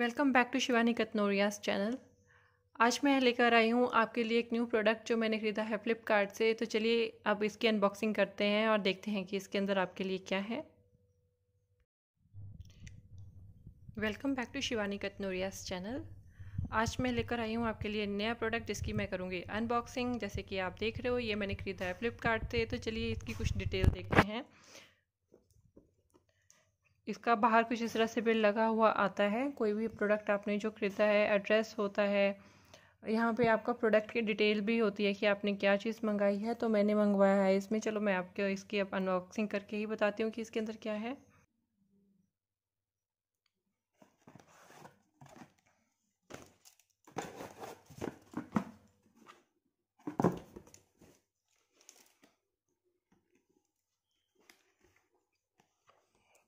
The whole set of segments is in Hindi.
welcome back to Shivani Katnoria's channel आज मैं लेकर आई हूँ आपके लिए एक न्यू प्रोडक्ट जो मैंने ख़रीदा है फ़्लिपकार्ट से तो चलिए अब इसकी अनबॉक्सिंग करते हैं और देखते हैं कि इसके अंदर आपके लिए क्या है welcome back to Shivani Katnoria's channel आज मैं लेकर आई हूँ आपके लिए नया प्रोडक्ट जिसकी मैं करूँगी अनबॉक्सिंग जैसे कि आप देख रहे हो ये मैंने ख़रीदा है फ़्लिपकार्ट से तो चलिए इसकी कुछ डिटेल देखते हैं इसका बाहर कुछ इस तरह से बिल लगा हुआ आता है कोई भी प्रोडक्ट आपने जो खरीदा है एड्रेस होता है यहाँ पे आपका प्रोडक्ट की डिटेल भी होती है कि आपने क्या चीज़ मंगाई है तो मैंने मंगवाया है इसमें चलो मैं आपको इसकी अब अनबॉक्सिंग करके ही बताती हूँ कि इसके अंदर क्या है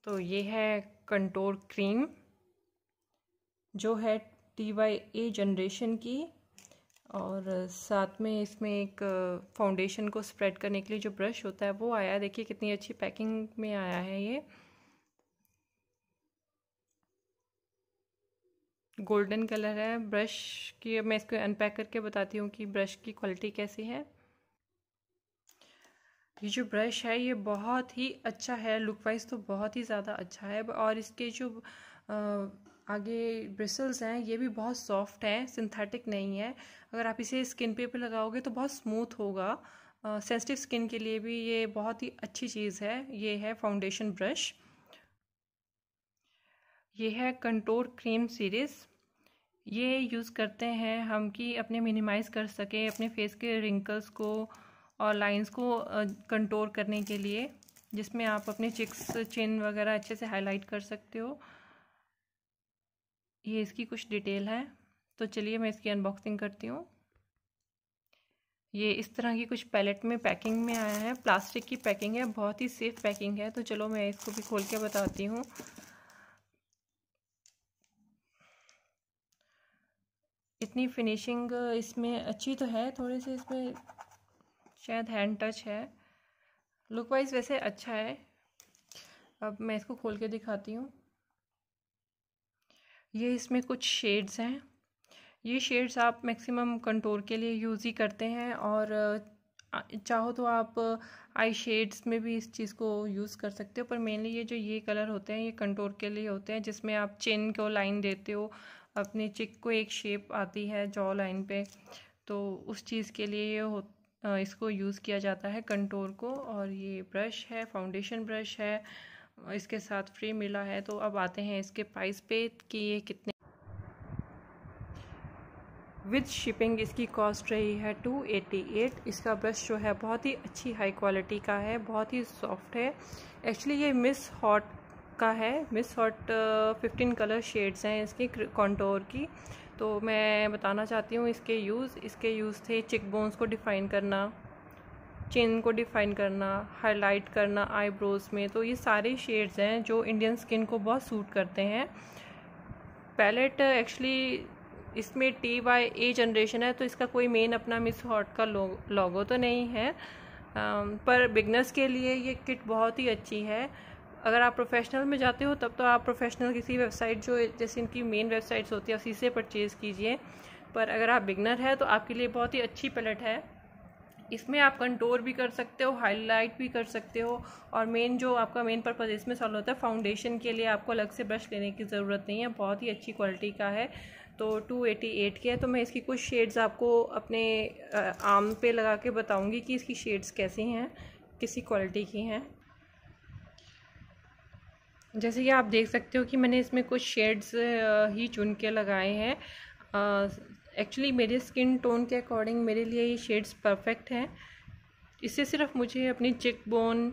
तो ये है कंटोर क्रीम जो है टी वाई ए जनरेशन की और साथ में इसमें एक फाउंडेशन को स्प्रेड करने के लिए जो ब्रश होता है वो आया देखिए कितनी अच्छी पैकिंग में आया है ये गोल्डन कलर है ब्रश की मैं इसको अनपैक करके बताती हूँ कि ब्रश की क्वालिटी कैसी है ये जो ब्रश है ये बहुत ही अच्छा है लुक वाइज तो बहुत ही ज़्यादा अच्छा है और इसके जो आगे ब्रिसल्स हैं ये भी बहुत सॉफ्ट हैं सिंथेटिक नहीं है अगर आप इसे स्किन पे पे लगाओगे तो बहुत स्मूथ होगा सेंसिटिव स्किन के लिए भी ये बहुत ही अच्छी चीज़ है ये है फाउंडेशन ब्रश ये है कंटोर क्रीम सीरीज़ ये यूज़ करते हैं हम कि अपने मिनिमाइज़ कर सकें अपने फेस के रिंकल्स को और लाइंस को कंटोर करने के लिए जिसमें आप अपने चिक्स चिन वगैरह अच्छे से हाईलाइट कर सकते हो ये इसकी कुछ डिटेल है तो चलिए मैं इसकी अनबॉक्सिंग करती हूँ ये इस तरह की कुछ पैलेट में पैकिंग में आया है प्लास्टिक की पैकिंग है बहुत ही सेफ पैकिंग है तो चलो मैं इसको भी खोल के बताती हूँ इतनी फिनिशिंग इसमें अच्छी तो है थोड़े से इसमें शायद हैंड टच है लुक वाइज वैसे अच्छा है अब मैं इसको खोल के दिखाती हूँ ये इसमें कुछ शेड्स हैं ये शेड्स आप मैक्सिमम कंटोर के लिए यूज़ ही करते हैं और चाहो तो आप आई शेड्स में भी इस चीज़ को यूज़ कर सकते हो पर मेनली ये जो ये कलर होते हैं ये कंटोर के लिए होते हैं जिसमें आप चिन को लाइन देते हो अपने चिक को एक शेप आती है जॉ लाइन पे तो उस चीज़ के लिए ये हो इसको यूज़ किया जाता है कंटोर को और ये ब्रश है फाउंडेशन ब्रश है इसके साथ फ्री मिला है तो अब आते हैं इसके प्राइस पे कि ये कितने विथ शिपिंग इसकी कॉस्ट रही है टू एटी एट इसका ब्रश जो है बहुत ही अच्छी हाई क्वालिटी का है बहुत ही सॉफ्ट है एक्चुअली ये मिस हॉट का है Miss Hot fifteen colour shades हैं इसके कॉन्टोर की तो मैं बताना चाहती हूँ इसके यूज़ इसके यूज़ थे चिक बोन्स को डिफ़ाइन करना चिन को डिफ़ाइन करना हाईलाइट करना आईब्रोज़ में तो ये सारे शेड्स हैं जो इंडियन स्किन को बहुत सूट करते हैं पैलेट एक्चुअली इसमें टी बाई ए जनरेशन है तो इसका कोई मेन अपना मिस हॉट का लोगो तो नहीं है आ, पर बिगनर्स के लिए ये किट बहुत ही अच्छी है अगर आप प्रोफेशनल में जाते हो तब तो आप प्रोफेशनल किसी वेबसाइट जो जैसे इनकी मेन वेबसाइट्स होती है उसी से परचेज़ कीजिए पर अगर आप बिगनर है तो आपके लिए बहुत ही अच्छी पैलेट है इसमें आप कंटोर भी कर सकते हो हाईलाइट भी कर सकते हो और मेन जो आपका मेन पर्पज़ इसमें सॉल्व होता है फाउंडेशन के लिए आपको अलग से ब्रश लेने की ज़रूरत नहीं है बहुत ही अच्छी क्वालिटी का है तो 288 के है तो मैं इसकी कुछ शेड्स आपको अपने आर्म पे लगा के बताऊंगी कि इसकी शेड्स कैसी हैं किसी क्वालिटी की हैं जैसे कि आप देख सकते हो कि मैंने इसमें कुछ शेड्स ही चुन के लगाए हैं एक्चुअली मेरे स्किन टोन के अकॉर्डिंग मेरे लिए ये शेड्स परफेक्ट हैं इससे सिर्फ मुझे अपनी चिक बोन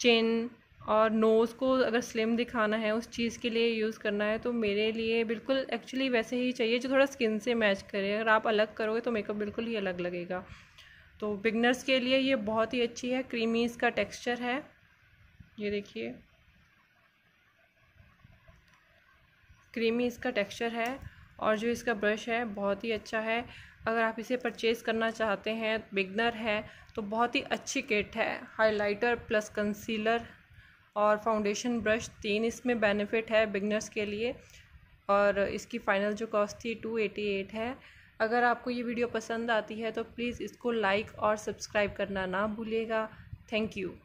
चिन और नोज़ को अगर स्लिम दिखाना है उस चीज़ के लिए यूज़ करना है तो मेरे लिए बिल्कुल एक्चुअली वैसे ही चाहिए जो थोड़ा स्किन से मैच करे अगर आप अलग करोगे तो मेकअप बिल्कुल ही अलग लगेगा तो बिगनर्स के लिए ये बहुत ही अच्छी है क्रीमी इसका टेक्सचर है ये देखिए क्रीमी इसका टेक्सचर है और जो इसका ब्रश है बहुत ही अच्छा है अगर आप इसे परचेज़ करना चाहते हैं बिगनर हैं तो बहुत ही अच्छी किट है हाइलाइटर प्लस कंसीलर और फाउंडेशन ब्रश तीन इसमें बेनिफिट है बिगनर्स के लिए और इसकी फ़ाइनल जो कॉस्ट थी टू एटी एट है अगर आपको ये वीडियो पसंद आती है तो प्लीज़ इसको लाइक और सब्सक्राइब करना ना भूलिएगा थैंक यू